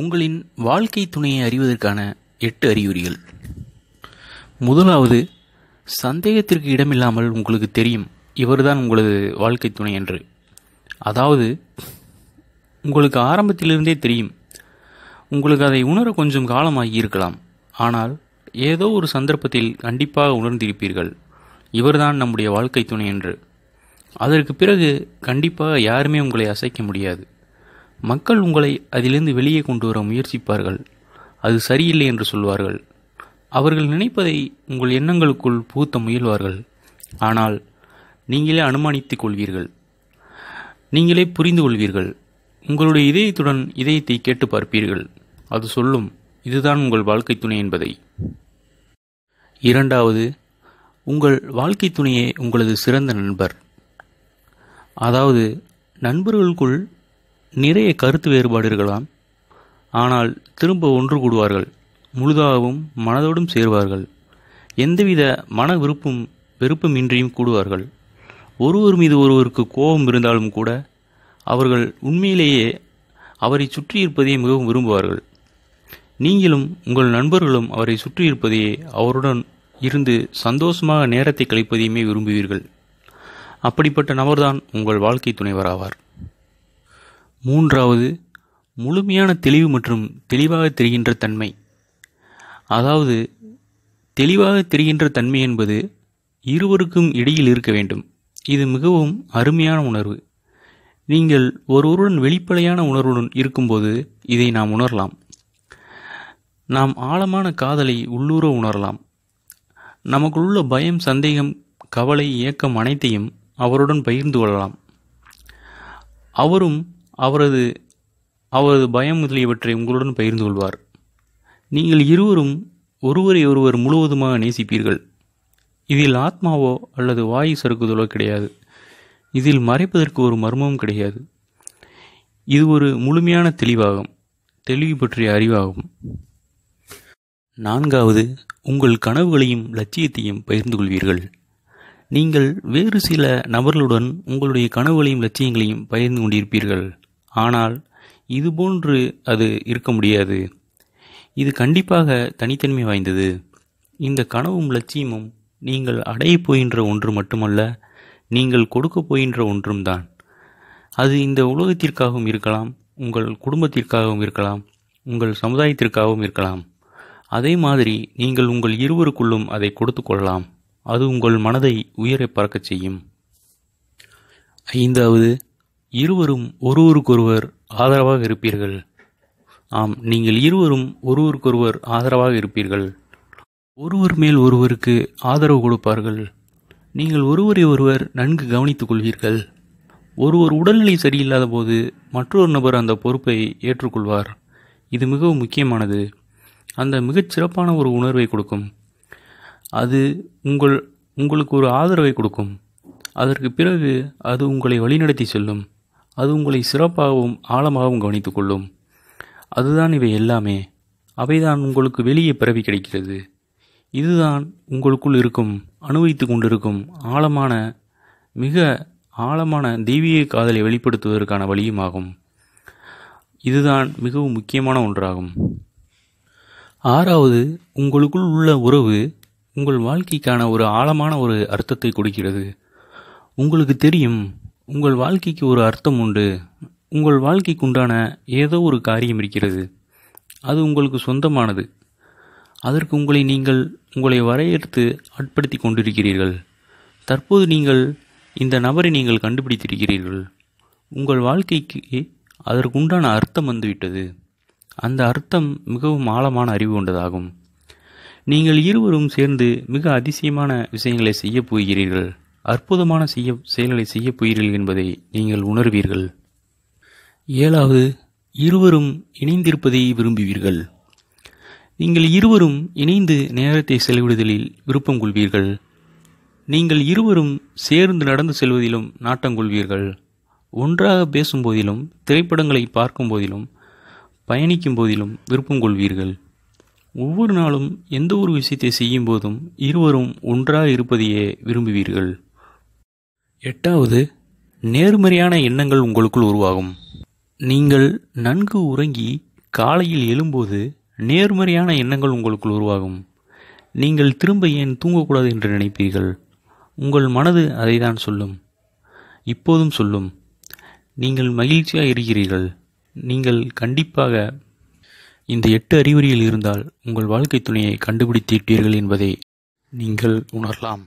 உங்களின் வாழ்க்கை துணையை அறிவதற்கான எட்டு அறிகுறிகள் முதலாவது சந்தேகத்திற்கு இடமில்லாமல் உங்களுக்கு தெரியும் இவர்தான் உங்களது வாழ்க்கை துணை என்று அதாவது உங்களுக்கு ஆரம்பத்திலிருந்தே தெரியும் உங்களுக்கு அதை உணர கொஞ்சம் காலமாகி இருக்கலாம் ஆனால் ஏதோ ஒரு சந்தர்ப்பத்தில் கண்டிப்பாக உணர்ந்திருப்பீர்கள் இவர்தான் நம்முடைய வாழ்க்கை துணை என்று அதற்கு பிறகு கண்டிப்பாக யாருமே உங்களை அசைக்க முடியாது மக்கள் உங்களை அதிலிருந்து வெளியே கொண்டு வர முயற்சிப்பார்கள் அது சரியில்லை என்று சொல்வார்கள் அவர்கள் நினைப்பதை உங்கள் எண்ணங்களுக்குள் பூத்த முயல்வார்கள் ஆனால் நீங்களே அனுமானித்துக் கொள்வீர்கள் நீங்களே புரிந்து கொள்வீர்கள் உங்களுடைய இதயத்துடன் இதயத்தை கேட்டு பார்ப்பீர்கள் அது சொல்லும் இதுதான் உங்கள் வாழ்க்கை துணை என்பதை இரண்டாவது உங்கள் வாழ்க்கை துணையே உங்களது சிறந்த நண்பர் அதாவது நண்பர்களுக்குள் நிறைய கருத்து வேறுபாடு இருக்கலாம் ஆனால் திரும்ப ஒன்று கூடுவார்கள் முழுதாகவும் மனதோடும் சேர்வார்கள் எந்தவித மன விருப்பும் வெறுப்பமின்றியும் கூடுவார்கள் ஒருவர் மீது ஒருவருக்கு கோபம் இருந்தாலும் கூட அவர்கள் உண்மையிலேயே அவரை சுற்றி இருப்பதையே மிகவும் விரும்புவார்கள் நீங்களும் உங்கள் நண்பர்களும் அவரை சுற்றி இருப்பதையே அவருடன் இருந்து சந்தோஷமாக நேரத்தை கழிப்பதையுமே விரும்புவீர்கள் அப்படிப்பட்ட நபர்தான் உங்கள் வாழ்க்கை துணைவராவார் மூன்றாவது முழுமையான தெளிவு மற்றும் தெளிவாக தெரிகின்ற தன்மை அதாவது தெளிவாக தெரிகின்ற தன்மை என்பது இருவருக்கும் இடையில் இருக்க வேண்டும் இது மிகவும் அருமையான உணர்வு நீங்கள் ஒருவருடன் வெளிப்படையான உணர்வுடன் இருக்கும்போது இதை நாம் உணரலாம் நாம் ஆழமான காதலை உள்ளூர உணரலாம் நமக்குள்ள பயம் சந்தேகம் கவலை இயக்கம் அனைத்தையும் அவருடன் பகிர்ந்து கொள்ளலாம் அவரும் அவரது அவரது பயம் முதலியவற்றை உங்களுடன் பகிர்ந்து கொள்வார் நீங்கள் இருவரும் ஒருவரை ஒருவர் முழுவதுமாக நேசிப்பீர்கள் இதில் ஆத்மாவோ அல்லது வாயு சறுக்குதலோ கிடையாது இதில் மறைப்பதற்கு ஒரு மர்மமும் கிடையாது இது ஒரு முழுமையான தெளிவாகும் தெளிவு பற்றிய அறிவாகும் நான்காவது உங்கள் கனவுகளையும் லட்சியத்தையும் பகிர்ந்து கொள்வீர்கள் நீங்கள் வேறு சில நபர்களுடன் உங்களுடைய கனவுகளையும் லட்சியங்களையும் பகிர்ந்து கொண்டிருப்பீர்கள் ஆனால் இதுபோன்று அது இருக்க முடியாது இது கண்டிப்பாக தனித்தன்மை வாய்ந்தது இந்த கனவும் லட்சியமும் நீங்கள் அடையப் போகின்ற ஒன்று மட்டுமல்ல நீங்கள் கொடுக்க போகின்ற ஒன்றும் தான் அது இந்த உலகத்திற்காகவும் இருக்கலாம் உங்கள் குடும்பத்திற்காகவும் இருக்கலாம் உங்கள் சமுதாயத்திற்காகவும் இருக்கலாம் அதே மாதிரி நீங்கள் உங்கள் இருவருக்குள்ளும் அதை கொடுத்து கொள்ளலாம் அது உங்கள் மனதை உயரை பறக்கச் செய்யும் ஐந்தாவது இருவரும் ஒருவருக்கொருவர் ஆதரவாக இருப்பீர்கள் ஆம் நீங்கள் இருவரும் ஒருவருக்கொருவர் ஆதரவாக இருப்பீர்கள் ஒருவர் மேல் ஒருவருக்கு ஆதரவு கொடுப்பார்கள் நீங்கள் ஒருவரை ஒருவர் நன்கு கவனித்துக் கொள்வீர்கள் ஒருவர் உடல்நிலை சரியில்லாத போது மற்றொரு நபர் அந்த பொறுப்பை ஏற்றுக்கொள்வார் இது மிகவும் முக்கியமானது அந்த மிகச் சிறப்பான ஒரு உணர்வை கொடுக்கும் அது உங்கள் உங்களுக்கு ஒரு ஆதரவை கொடுக்கும் அதற்கு பிறகு அது உங்களை வழிநடத்தி செல்லும் அது உங்களை சிறப்பாகவும் ஆழமாகவும் கவனித்துக்கொள்ளும் அதுதான் இவை எல்லாமே அவைதான் உங்களுக்கு வெளியே பிறவி கிடைக்கிறது இதுதான் உங்களுக்குள் இருக்கும் அனுபவித்து கொண்டிருக்கும் ஆழமான மிக ஆழமான தெய்வீக காதலை வெளிப்படுத்துவதற்கான வழியும் ஆகும் இதுதான் மிகவும் முக்கியமான ஒன்றாகும் ஆறாவது உங்களுக்குள் உள்ள உறவு உங்கள் வாழ்க்கைக்கான ஒரு ஆழமான ஒரு அர்த்தத்தை கொடுக்கிறது உங்களுக்கு தெரியும் உங்கள் வாழ்க்கைக்கு ஒரு அர்த்தம் உண்டு உங்கள் வாழ்க்கைக்குண்டான ஏதோ ஒரு காரியம் இருக்கிறது அது உங்களுக்கு சொந்தமானது அதற்கு உங்களை நீங்கள் உங்களை வரையறுத்து அட்படுத்தி கொண்டிருக்கிறீர்கள் தற்போது நீங்கள் இந்த நபரை நீங்கள் கண்டுபிடித்திருக்கிறீர்கள் உங்கள் வாழ்க்கைக்கு அதற்குண்டான அர்த்தம் வந்துவிட்டது அந்த அர்த்தம் மிகவும் ஆழமான அறிவு கொண்டதாகும் நீங்கள் இருவரும் சேர்ந்து மிக அதிசயமான விஷயங்களை செய்ய போகிறீர்கள் அற்புதமான செய்ய செயல்களை செய்ய போகிறீர்கள் என்பதை நீங்கள் உணர்வீர்கள் ஏழாவது இருவரும் இணைந்திருப்பதை விரும்புவீர்கள் நீங்கள் இருவரும் இணைந்து நேரத்தை செலவிடுதலில் விருப்பம் கொள்வீர்கள் நீங்கள் இருவரும் சேர்ந்து நடந்து செல்வதிலும் நாட்டம் கொள்வீர்கள் ஒன்றாக பேசும்போதிலும் திரைப்படங்களை பார்க்கும் போதிலும் பயணிக்கும் போதிலும் விருப்பம் கொள்வீர்கள் ஒவ்வொரு நாளும் எந்த ஒரு விஷயத்தை செய்யும் போதும் இருவரும் ஒன்றாக இருப்பதையே விரும்புவீர்கள் எட்டாவது நேர்மறையான எண்ணங்கள் உங்களுக்குள் உருவாகும் நீங்கள் நன்கு உறங்கி காலையில் எழும்போது நேர்மறையான எண்ணங்கள் உங்களுக்குள் உருவாகும் நீங்கள் திரும்ப ஏன் தூங்கக்கூடாது என்று நினைப்பீர்கள் உங்கள் மனது அதை தான் சொல்லும் இப்போதும் சொல்லும் நீங்கள் மகிழ்ச்சியாக இருக்கிறீர்கள் நீங்கள் கண்டிப்பாக இந்த எட்டு அறிகுறியில் இருந்தால் உங்கள் வாழ்க்கை துணையை கண்டுபிடித்திட்டீர்கள் என்பதை நீங்கள் உணரலாம்